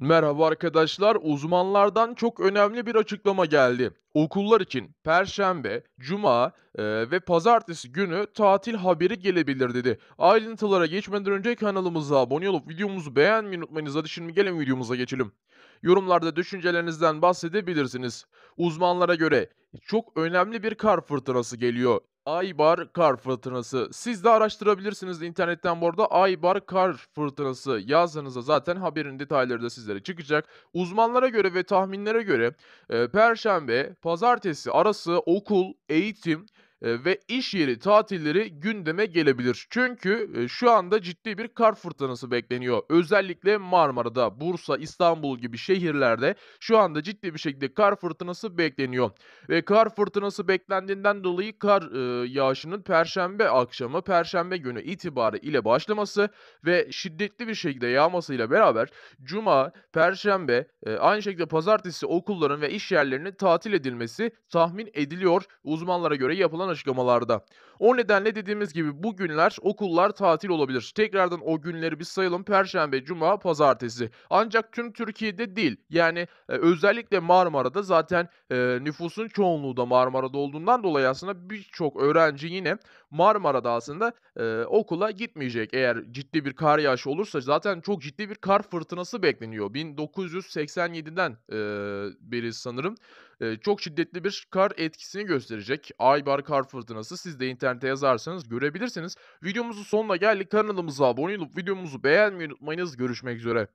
Merhaba arkadaşlar. Uzmanlardan çok önemli bir açıklama geldi. Okullar için perşembe, cuma e, ve pazartesi günü tatil haberi gelebilir dedi. Ayrıntılara geçmeden önce kanalımıza abone olup videomuzu beğenmeyi unutmayınız. Hadi şimdi gelin videomuza geçelim. Yorumlarda düşüncelerinizden bahsedebilirsiniz. Uzmanlara göre çok önemli bir kar fırtınası geliyor. Aybar kar fırtınası. Siz de araştırabilirsiniz internetten bu arada Aybar kar fırtınası yazdığınızda zaten haberin detayları da sizlere çıkacak. Uzmanlara göre ve tahminlere göre e, perşembe, pazartesi arası okul, eğitim ee, ve iş yeri tatilleri gündeme gelebilir. Çünkü e, şu anda ciddi bir kar fırtınası bekleniyor. Özellikle Marmara'da, Bursa, İstanbul gibi şehirlerde şu anda ciddi bir şekilde kar fırtınası bekleniyor. Ve kar fırtınası beklendiğinden dolayı kar e, yağışının perşembe akşamı, perşembe günü itibarı ile başlaması ve şiddetli bir şekilde yağmasıyla beraber cuma, perşembe, e, aynı şekilde pazartesi okulların ve iş yerlerinin tatil edilmesi tahmin ediliyor. Uzmanlara göre yapılan açıklamalarda o nedenle dediğimiz gibi bugünler okullar tatil olabilir. Tekrardan o günleri bir sayalım. Perşembe, cuma, pazartesi. Ancak tüm Türkiye'de değil. Yani e, özellikle Marmara'da zaten e, nüfusun çoğunluğu da Marmara'da olduğundan dolayı aslında birçok öğrenci yine Marmara'da aslında e, okula gitmeyecek. Eğer ciddi bir kar yağışı olursa zaten çok ciddi bir kar fırtınası bekleniyor. 1987'den e, beri sanırım e, çok şiddetli bir kar etkisini gösterecek. Aybar kar fırtınası siz de internet internete yazarsanız görebilirsiniz. Videomuzun sonuna geldik. Kanalımıza abone olup videomuzu beğenmeyi unutmayınız. Görüşmek üzere.